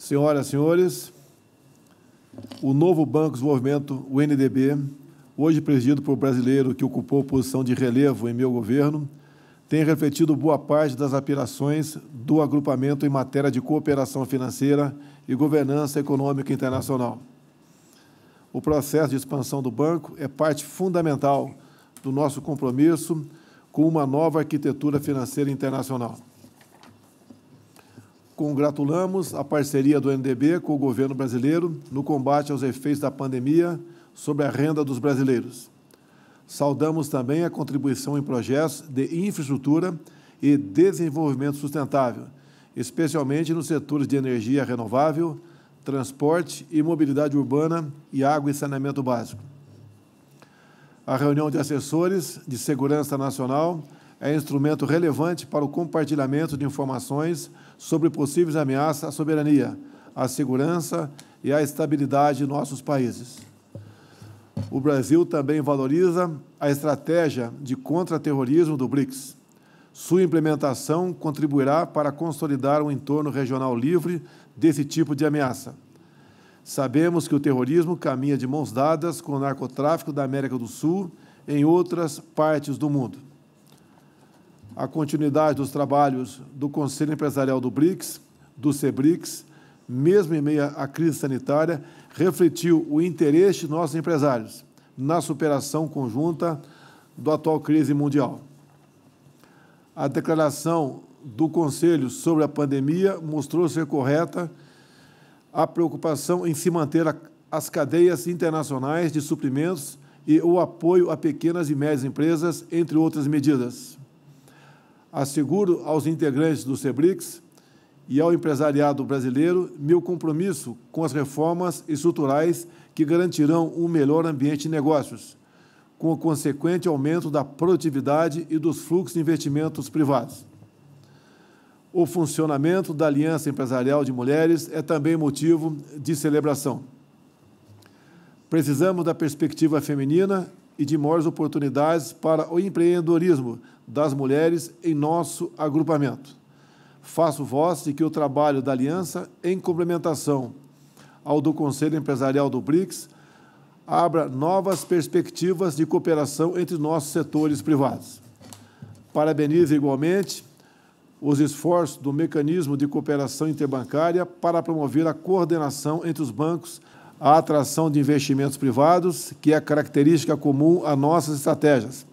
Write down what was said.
Senhoras e senhores, o novo Banco de Desenvolvimento, o NDB, hoje presidido por um brasileiro que ocupou posição de relevo em meu governo, tem refletido boa parte das apelações do agrupamento em matéria de cooperação financeira e governança econômica internacional. O processo de expansão do banco é parte fundamental do nosso compromisso com uma nova arquitetura financeira internacional. Congratulamos a parceria do NDB com o governo brasileiro no combate aos efeitos da pandemia sobre a renda dos brasileiros. Saudamos também a contribuição em projetos de infraestrutura e desenvolvimento sustentável, especialmente nos setores de energia renovável, transporte e mobilidade urbana e água e saneamento básico. A reunião de assessores de segurança nacional é instrumento relevante para o compartilhamento de informações sobre possíveis ameaças à soberania, à segurança e à estabilidade de nossos países. O Brasil também valoriza a estratégia de contra-terrorismo do BRICS. Sua implementação contribuirá para consolidar um entorno regional livre desse tipo de ameaça. Sabemos que o terrorismo caminha de mãos dadas com o narcotráfico da América do Sul em outras partes do mundo a continuidade dos trabalhos do Conselho Empresarial do BRICS, do CEBRICS, mesmo em meio à crise sanitária, refletiu o interesse de nossos empresários na superação conjunta da atual crise mundial. A declaração do Conselho sobre a pandemia mostrou ser correta a preocupação em se manter as cadeias internacionais de suprimentos e o apoio a pequenas e médias empresas, entre outras medidas asseguro aos integrantes do CEBRICS e ao empresariado brasileiro meu compromisso com as reformas estruturais que garantirão um melhor ambiente de negócios, com o consequente aumento da produtividade e dos fluxos de investimentos privados. O funcionamento da Aliança Empresarial de Mulheres é também motivo de celebração. Precisamos da perspectiva feminina e de maiores oportunidades para o empreendedorismo das mulheres em nosso agrupamento. Faço voz de que o trabalho da Aliança, em complementação ao do Conselho Empresarial do BRICS, abra novas perspectivas de cooperação entre nossos setores privados. Parabenizo igualmente os esforços do mecanismo de cooperação interbancária para promover a coordenação entre os bancos a atração de investimentos privados, que é característica comum a nossas estratégias.